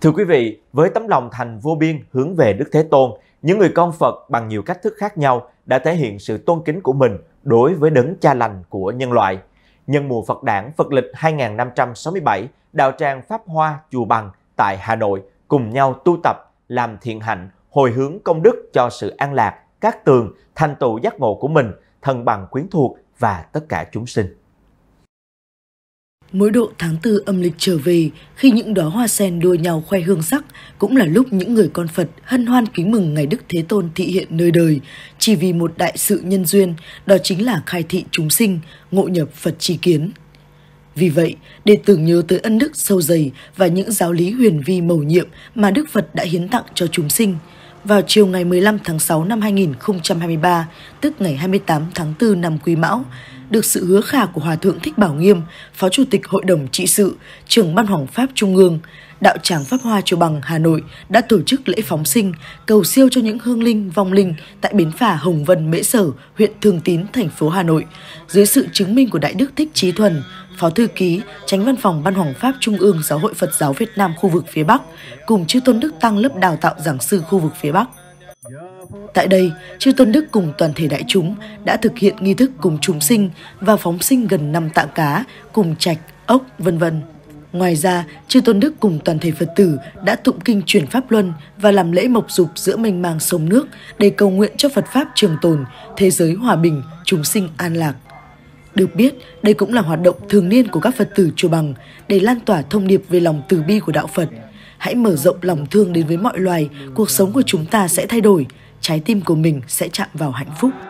Thưa quý vị, với tấm lòng thành vô biên hướng về Đức Thế Tôn, những người con Phật bằng nhiều cách thức khác nhau đã thể hiện sự tôn kính của mình đối với đấng cha lành của nhân loại. Nhân mùa Phật đản Phật lịch 2567, đạo tràng Pháp Hoa Chùa Bằng tại Hà Nội cùng nhau tu tập, làm thiện hạnh, hồi hướng công đức cho sự an lạc, các tường, thành tựu giác ngộ của mình, thần bằng quyến thuộc và tất cả chúng sinh. Mỗi độ tháng tư âm lịch trở về, khi những đóa hoa sen đua nhau khoe hương sắc, cũng là lúc những người con Phật hân hoan kính mừng ngày Đức Thế Tôn thị hiện nơi đời, chỉ vì một đại sự nhân duyên, đó chính là khai thị chúng sinh, ngộ nhập Phật tri kiến. Vì vậy, để tưởng nhớ tới ân đức sâu dày và những giáo lý huyền vi mầu nhiệm mà Đức Phật đã hiến tặng cho chúng sinh, vào chiều ngày 15 tháng 6 năm 2023, tức ngày 28 tháng 4 năm Quý Mão, được sự hứa khả của Hòa Thượng Thích Bảo Nghiêm, Phó Chủ tịch Hội đồng Trị sự, trưởng Ban Hoàng Pháp Trung ương, Đạo Tràng Pháp Hoa Chùa Bằng, Hà Nội đã tổ chức lễ phóng sinh, cầu siêu cho những hương linh, vong linh tại bến phà Hồng Vân, Mễ Sở, huyện Thường Tín, thành phố Hà Nội, dưới sự chứng minh của Đại đức Thích Trí Thuần, Phó Thư ký, Tránh Văn phòng Ban Hoàng Pháp Trung ương Giáo hội Phật giáo Việt Nam khu vực phía Bắc, cùng chư Tôn Đức Tăng lớp đào tạo giảng sư khu vực phía Bắc. Tại đây, Chư Tôn Đức cùng toàn thể đại chúng đã thực hiện nghi thức cùng chúng sinh và phóng sinh gần năm tạng cá, cùng trạch, ốc, vân vân. Ngoài ra, Chư Tôn Đức cùng toàn thể Phật tử đã tụng kinh chuyển Pháp Luân và làm lễ mộc dục giữa mênh mang sông nước để cầu nguyện cho Phật Pháp trường tồn, thế giới hòa bình, chúng sinh an lạc. Được biết, đây cũng là hoạt động thường niên của các Phật tử Chùa Bằng để lan tỏa thông điệp về lòng từ bi của Đạo Phật – Hãy mở rộng lòng thương đến với mọi loài, cuộc sống của chúng ta sẽ thay đổi, trái tim của mình sẽ chạm vào hạnh phúc.